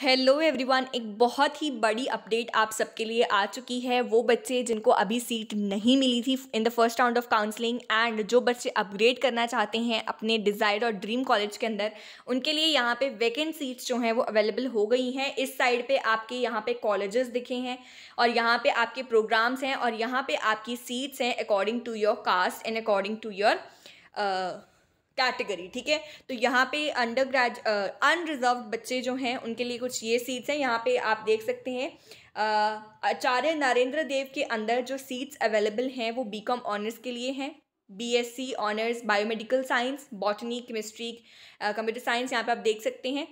Hello everyone एक बहुत ही बड़ी अपडेट आप सबके लिए आ चुकी है वो बच्चे जिनको अभी सीट नहीं मिली थी in the first round of counselling and जो बच्चे अपग्रेड करना चाहते हैं अपने डिज़ायर और ड्रीम कॉलेज के अंदर उनके लिए यहाँ पे वैकेंट सीट्स जो हैं वो अवेलेबल हो गई हैं इस साइड पे आपके यहाँ पे कॉलेजेस दिखे हैं और यहाँ पर आपके प्रोग्राम्स हैं और यहाँ पर आपकी सीट्स हैं according to your caste and according to your category ठीक है तो यहाँ पे अंडर ग्रेज अनरिजर्व बच्चे जो हैं उनके लिए कुछ ये सीट्स हैं यहाँ पे आप देख सकते हैं आचार्य नरेंद्र देव के अंदर जो सीट्स अवेलेबल हैं वो बी कॉम ऑनर्स के लिए हैं BSc honours biomedical science botany chemistry computer science यहाँ पे आप देख सकते हैं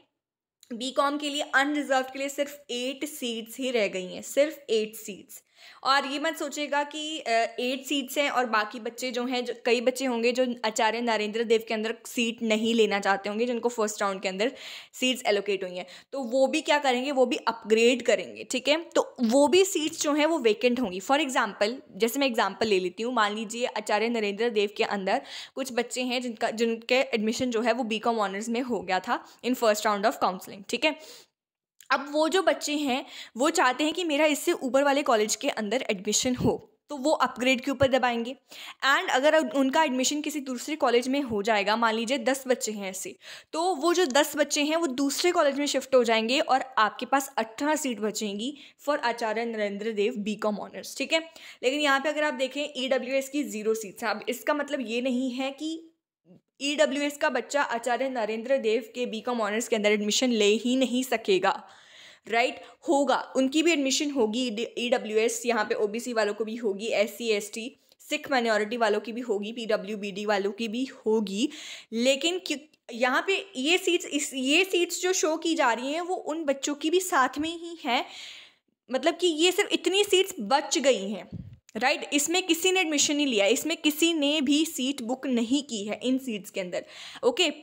कॉम के लिए अनरिजर्व के लिए सिर्फ एट सीट्स ही रह गई हैं सिर्फ एट सीट्स और ये मत सोचेगा कि एट सीट्स हैं और बाकी बच्चे जो हैं जो कई बच्चे होंगे जो आचार्य नरेंद्र देव के अंदर सीट नहीं लेना चाहते होंगे जिनको फर्स्ट राउंड के अंदर सीट्स एलोकेट हुई हैं तो वो भी क्या करेंगे वो भी अपग्रेड करेंगे ठीक है तो वो भी सीट्स जो हैं वो वेकेंट होंगी फॉर एग्जाम्पल जैसे मैं एग्जाम्पल ले लेती हूँ मान लीजिए आचार्य नरेंद्र देव के अंदर कुछ बच्चे हैं जिनका जिनके एडमिशन जो है वो बी कॉम ऑनर्स में हो गया था in first round of counselling ठीक है अब वो जो बच्चे हैं वो चाहते हैं कि मेरा इससे ऊपर वाले कॉलेज के अंदर एडमिशन हो तो वो अपग्रेड के ऊपर दबाएंगे एंड अगर उनका एडमिशन किसी दूसरे कॉलेज में हो जाएगा मान लीजिए दस बच्चे हैं ऐसे तो वो जो दस बच्चे हैं वो दूसरे कॉलेज में शिफ्ट हो जाएंगे और आपके पास अट्ठारह सीट बचेंगी for Acharya Narendra Dev B com honours ठीक है लेकिन यहाँ पे अगर आप देखें ई डब्ल्यू एस की ज़ीरो सीट्स हैं अब इसका मतलब ये नहीं है कि ई डब्ल्यू एस का बच्चा आचार्य नरेंद्र देव के बी कॉम ऑनर्स के अंदर एडमिशन ले ही नहीं सकेगा राइट होगा उनकी भी एडमिशन होगी ई डब्ल्यू एस यहाँ पर ओ बी सी वालों को भी होगी S C S T Sikh minority वालों की भी होगी पी डब्ल्यू बी डी वालों की भी होगी लेकिन यहाँ पे ये सीट्स इस ये सीट्स जो शो की जा रही हैं वो उन बच्चों की भी साथ में ही हैं मतलब कि ये सिर्फ इतनी सीट्स बच गई हैं राइट right? इसमें किसी ने एडमिशन नहीं लिया इसमें किसी ने भी सीट बुक नहीं की है इन सीट्स के अंदर ओके okay?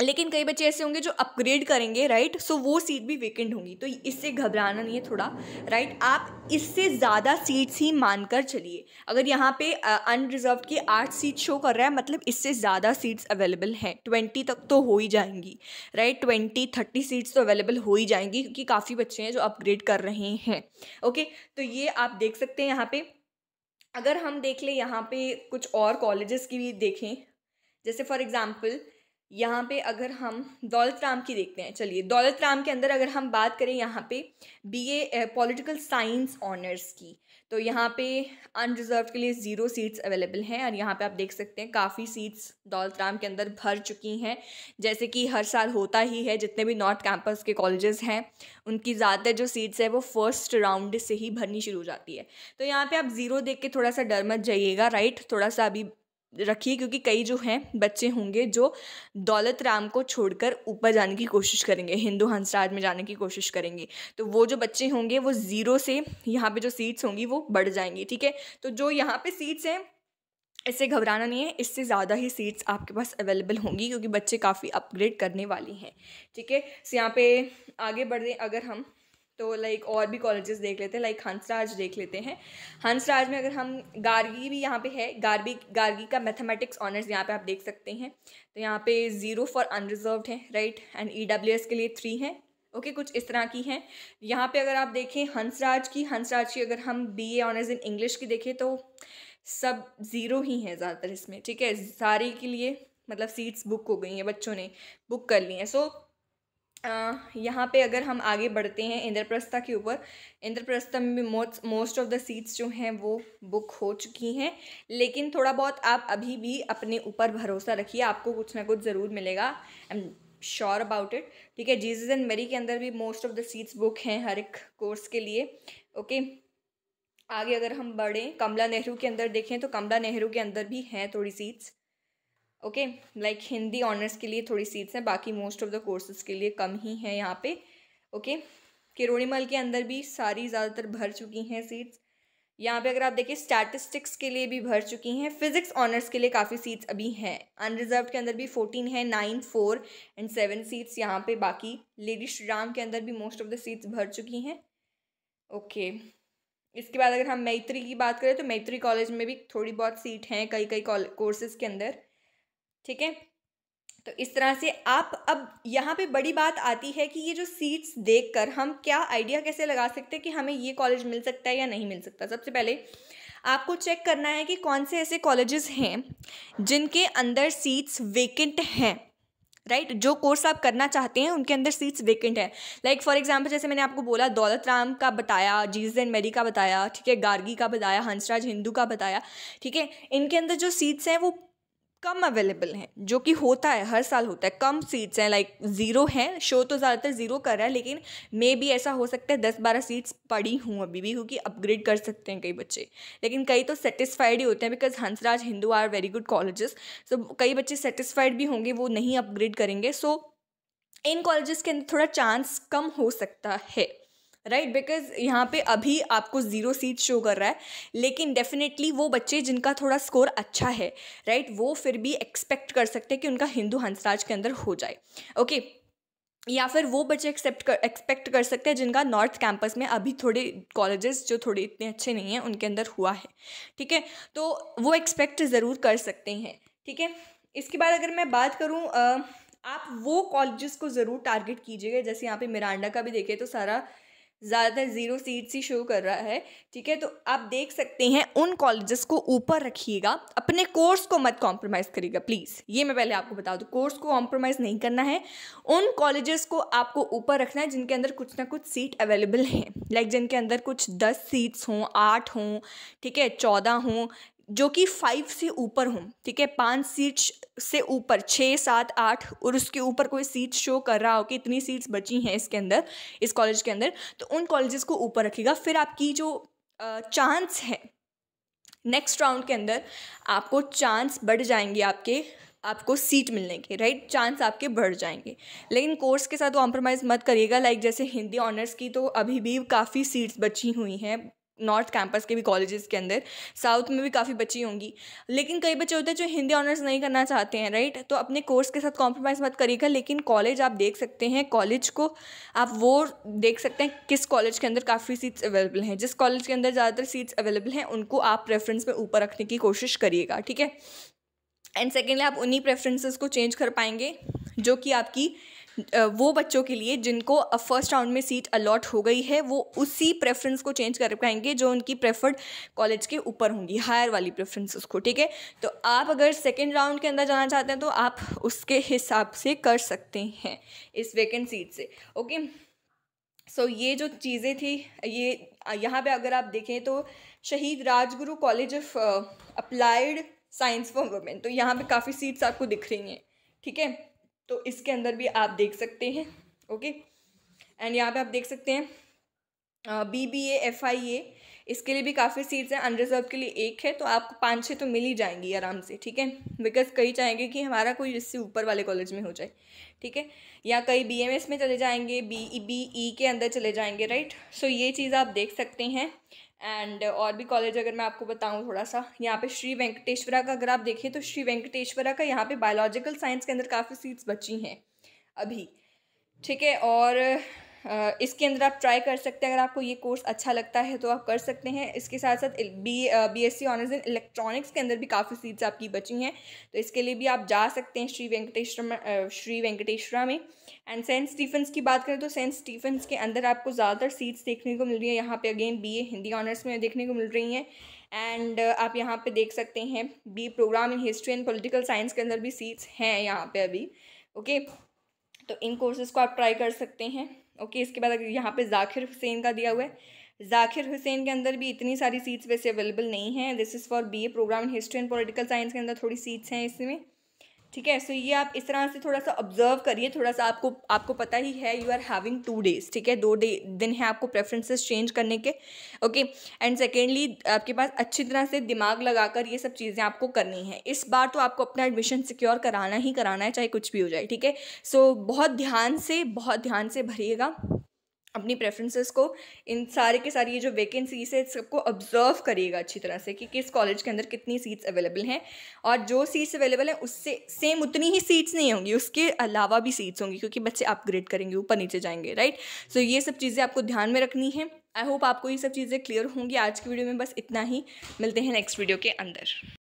लेकिन कई बच्चे ऐसे होंगे जो अपग्रेड करेंगे राइट सो वो सीट भी वेकेंट होंगी तो इससे घबराना नहीं है थोड़ा राइट आप इससे ज़्यादा सीट्स ही मानकर चलिए अगर यहाँ पे अनरिजर्व की आठ सीट शो कर रहा है मतलब इससे ज़्यादा सीट्स अवेलेबल हैं ट्वेंटी तक तो हो ही जाएंगी राइट ट्वेंटी थर्टी सीट्स तो अवेलेबल हो ही जाएंगी क्योंकि काफ़ी बच्चे हैं जो अपग्रेड कर रहे हैं ओके तो ये आप देख सकते हैं यहाँ पर अगर हम देख लें यहाँ पर कुछ और कॉलेज की भी देखें जैसे फॉर एग्ज़ाम्पल यहाँ पे अगर हम दौलत राम की देखते हैं चलिए दौलत राम के अंदर अगर हम बात करें यहाँ पे बीए पॉलिटिकल साइंस ऑनर्स की तो यहाँ पे अनरिजर्व के लिए ज़ीरो सीट्स अवेलेबल हैं और यहाँ पे आप देख सकते हैं काफ़ी सीट्स दौलत राम के अंदर भर चुकी हैं जैसे कि हर साल होता ही है जितने भी नॉर्थ कैंपस के कॉलेजेस हैं उनकी ज़्यादातर जो सीट्स है वो फर्स्ट राउंड से ही भरनी शुरू हो जाती है तो यहाँ पर आप ज़ीरो देख के थोड़ा सा डर मत जाइएगा राइट थोड़ा सा अभी रखिए क्योंकि कई जो हैं बच्चे होंगे जो दौलत राम को छोड़कर ऊपर जाने की कोशिश करेंगे हिंदू हंसराज में जाने की कोशिश करेंगे तो वो जो बच्चे होंगे वो ज़ीरो से यहाँ पे जो सीट्स होंगी वो बढ़ जाएंगी ठीक है तो जो यहाँ पे सीट्स हैं इससे घबराना नहीं है इससे ज़्यादा ही सीट्स आपके पास अवेलेबल होंगी क्योंकि बच्चे काफ़ी अपग्रेड करने वाली हैं ठीक है सो तो यहाँ पे आगे बढ़ रहे अगर हम तो लाइक और भी कॉलेजेस देख लेते हैं लाइक हंसराज देख लेते हैं हंसराज में अगर हम गार्गी भी यहाँ पे है गार्गी गार्गी का मैथमेटिक्स ऑनर्स यहाँ पे आप देख सकते हैं तो यहाँ पे ज़ीरो फॉर अनरिजर्व्ड है right and E W S के लिए थ्री हैं ओके okay, कुछ इस तरह की हैं यहाँ पे अगर आप देखें हंसराज की हंसराज की अगर हम B A honours in English की देखें तो सब ज़ीरो ही हैं ज़्यादातर इसमें ठीक है सारी के लिए मतलब सीट्स बुक हो गई हैं बच्चों ने बुक कर ली हैं सो so, यहाँ पे अगर हम आगे बढ़ते हैं इंद्रप्रस्थ के ऊपर इंद्रप्रस्थ में भी मोस्ट ऑफ द सीट्स जो हैं वो बुक हो चुकी हैं लेकिन थोड़ा बहुत आप अभी भी अपने ऊपर भरोसा रखिए आपको कुछ ना कुछ ज़रूर मिलेगा I am sure about it ठीक है जीजस एंड मेरी के अंदर भी most of the seats book हैं हर एक कोर्स के लिए ओके आगे अगर हम बढ़ें कमला नेहरू के अंदर देखें तो कमला नेहरू के अंदर भी हैं थोड़ी seats okay like Hindi honours के लिए थोड़ी सीट्स हैं बाकी मोस्ट ऑफ द कोर्सेज के लिए कम ही हैं यहाँ पे ओके किरोड़ीमल के अंदर भी सारी ज़्यादातर भर चुकी हैं सीट्स यहाँ पे अगर आप देखें स्टैटिस्टिक्स के लिए भी भर चुकी हैं फिजिक्स ऑनर्स के लिए काफ़ी सीट्स अभी हैं अनरिजर्व के अंदर भी फोर्टीन है nine four and seven seats यहाँ पे बाकी लेडी श्रीराम के अंदर भी मोस्ट ऑफ द सीट्स भर चुकी हैं ओके इसके बाद अगर हम मैत्री की बात करें तो मैत्री कॉलेज में भी थोड़ी बहुत सीट हैं कई कई कोर्सेज़ के अंदर ठीक है तो इस तरह से आप अब यहाँ पे बड़ी बात आती है कि ये जो सीट्स देखकर हम क्या आइडिया कैसे लगा सकते हैं कि हमें ये कॉलेज मिल सकता है या नहीं मिल सकता सबसे पहले आपको चेक करना है कि कौन से ऐसे कॉलेजेस हैं जिनके अंदर सीट्स वेकेंट हैं राइट जो कोर्स आप करना चाहते हैं उनके अंदर सीट्स वेकेंट हैं लाइक फॉर एग्जांपल जैसे मैंने आपको बोला दौलत राम का बताया जीज एंड मेरी का बताया ठीक है गार्गी का बताया हंसराज हिंदू का बताया ठीक है इनके अंदर जो सीट्स हैं वो कम अवेलेबल हैं जो कि होता है हर साल होता है कम सीट्स हैं लाइक ज़ीरो हैं शो तो ज़्यादातर ज़ीरो कर रहा है लेकिन मे भी ऐसा हो सकता है दस बारह सीट्स पड़ी हूँ अभी भी क्योंकि अपग्रेड कर सकते हैं कई बच्चे लेकिन कई तो सेटिस्फाइड ही होते हैं because Hansraj Hindu are very good colleges so कई बच्चे सेटिस्फाइड भी होंगे वो नहीं अपग्रेड करेंगे सो so, इन कॉलेजेस के अंदर थोड़ा चांस कम हो सकता है राइट बिकॉज यहाँ पे अभी आपको ज़ीरो सीट शो कर रहा है लेकिन डेफिनेटली वो बच्चे जिनका थोड़ा स्कोर अच्छा है राइट right? वो फिर भी एक्सपेक्ट कर सकते हैं कि उनका हिंदू हंसराज के अंदर हो जाए ओके okay. या फिर वो बच्चे एक्सेप्ट कर एक्सपेक्ट कर सकते हैं जिनका नॉर्थ कैंपस में अभी थोड़े कॉलेजेस जो थोड़े इतने अच्छे नहीं हैं उनके अंदर हुआ है ठीक है तो वो एक्सपेक्ट ज़रूर कर सकते हैं ठीक है इसके बाद अगर मैं बात करूँ आप वो कॉलेजेस को ज़रूर टारगेट कीजिएगा जैसे यहाँ पे मिरांडा का भी देखें तो सारा ज़्यादातर ज़ीरो सीट्स ही शो कर रहा है ठीक है तो आप देख सकते हैं उन कॉलेजेस को ऊपर रखिएगा अपने कोर्स को मत कॉम्प्रोमाइज़ करिएगा प्लीज़ ये मैं पहले आपको बता दूँ कोर्स को कॉम्प्रोमाइज़ नहीं करना है उन कॉलेजेस को आपको ऊपर रखना है जिनके अंदर कुछ ना कुछ सीट अवेलेबल हैं लाइक जिनके अंदर कुछ दस सीट्स हों आठ हों ठीक है चौदह हों जो कि फाइव से ऊपर हों ठीक है पाँच सीट्स से ऊपर छः सात आठ और उसके ऊपर कोई सीट शो कर रहा हो कि इतनी सीट्स बची हैं इसके अंदर इस कॉलेज के अंदर तो उन कॉलेजेस को ऊपर रखेगा फिर आपकी जो चांस है नेक्स्ट राउंड के अंदर आपको चांस बढ़ जाएंगे आपके आपको सीट मिलने के राइट चांस आपके बढ़ जाएंगे लेकिन कोर्स के साथ कॉम्प्रोमाइज़ मत करिएगा लाइक जैसे हिंदी ऑनर्स की तो अभी भी काफ़ी सीट्स बची हुई हैं नॉर्थ कैंपस के भी कॉलेजेस के अंदर साउथ में भी काफ़ी बच्ची होंगी लेकिन कई बच्चे होते हैं जो हिंदी ऑनर्स नहीं करना चाहते हैं राइट तो अपने कोर्स के साथ कॉम्प्रोमाइज़ मत करिएगा लेकिन कॉलेज आप देख सकते हैं कॉलेज को आप वो देख सकते हैं किस कॉलेज के अंदर काफ़ी सीट्स अवेलेबल हैं जिस कॉलेज के अंदर ज़्यादातर सीट्स अवेलेबल हैं उनको आप प्रेफरेंस में ऊपर रखने की कोशिश करिएगा ठीक है एंड सेकेंडली आप उन्हीं प्रेफरेंसेस को चेंज कर पाएंगे जो कि आपकी वो बच्चों के लिए जिनको अब फर्स्ट राउंड में सीट अलॉट हो गई है वो उसी प्रेफरेंस को चेंज कर पाएंगे जो उनकी प्रेफर्ड कॉलेज के ऊपर होंगी हायर वाली प्रेफरेंस उसको ठीक है तो आप अगर सेकेंड राउंड के अंदर जाना चाहते हैं तो आप उसके हिसाब से कर सकते हैं इस वेकेंट सीट से ओके सो so, ये जो चीज़ें थी ये यहाँ पे अगर आप देखें तो Shaheed Rajguru college of applied science for women तो यहाँ पे काफ़ी सीट्स आपको दिख रही हैं ठीक है तो इसके अंदर भी आप देख सकते हैं ओके एंड यहाँ पे आप देख सकते हैं B B A F I A इसके लिए भी काफ़ी सीट्स हैं अनरिजर्व के लिए एक है तो आपको पाँच छः तो मिल ही जाएंगी आराम से ठीक है बिकॉज कई चाहेंगे कि हमारा कोई इससे ऊपर वाले कॉलेज में हो जाए ठीक है या कई बी एम एस में चले जाएंगे बी बी ई के अंदर चले जाएंगे राइट सो ये चीज़ आप देख सकते हैं एंड uh, और भी कॉलेज अगर मैं आपको बताऊँ थोड़ा सा यहाँ पे श्री वेंकटेश्वरा का अगर आप देखें तो श्री वेंकटेश्वरा का यहाँ पे बायोलॉजिकल साइंस के अंदर काफ़ी सीट्स बची हैं अभी ठीक है और इसके अंदर आप ट्राई कर सकते हैं अगर आपको ये कोर्स अच्छा लगता है तो आप कर सकते हैं इसके साथ साथ B B S C honours in electronics के अंदर भी काफ़ी सीट्स आपकी बची हैं तो इसके लिए भी आप जा सकते हैं श्री वेंकटेश्वर श्री वेंकटेश्वरा में एंड सेंट स्टीफन्स की बात करें तो सेंट स्टीफन्स के अंदर आपको ज़्यादातर सीट्स देखने को मिल रही है यहाँ पर again B A Hindi honours में देखने को मिल रही हैं एंड uh, आप यहाँ पे देख सकते हैं B programme in history and political science के अंदर भी सीट्स हैं यहाँ पे अभी ओके okay? तो इन कोर्सेज को आप ट्राई कर सकते हैं ओके इसके बाद अगर यहाँ पे जाकिर हुसैन का दिया हुआ है जाकिर हुसैन के अंदर भी इतनी सारी सीट्स वैसे अवेलेबल नहीं हैं this is for B A programme in history and political science के अंदर थोड़ी सीट्स हैं इसमें ठीक है सो ये आप इस तरह से थोड़ा सा ऑब्जर्व करिए थोड़ा सा आपको आपको पता ही है you are having two days ठीक है दो डे दिन है आपको प्रेफरेंसेस चेंज करने के ओके एंड सेकेंडली आपके पास अच्छी तरह से दिमाग लगाकर ये सब चीज़ें आपको करनी है इस बार तो आपको अपना एडमिशन सिक्योर कराना ही कराना है चाहे कुछ भी हो जाए ठीक है सो बहुत ध्यान से बहुत ध्यान से भरिएगा अपनी प्रेफरेंसेस को इन सारे के सारे ये जो वैकेंसीज है सबको ऑब्जर्व करिएगा अच्छी तरह से कि किस कॉलेज के अंदर कितनी सीट्स अवेलेबल हैं और जो सीट्स अवेलेबल हैं उससे सेम उतनी ही सीट्स नहीं होंगी उसके अलावा भी सीट्स होंगी क्योंकि बच्चे अपग्रेड करेंगे ऊपर नीचे जाएंगे राइट सो so, ये सब चीज़ें आपको ध्यान में रखनी है आई होप आपको ये सब चीज़ें क्लियर होंगी आज की वीडियो में बस इतना ही मिलते हैं नेक्स्ट वीडियो के अंदर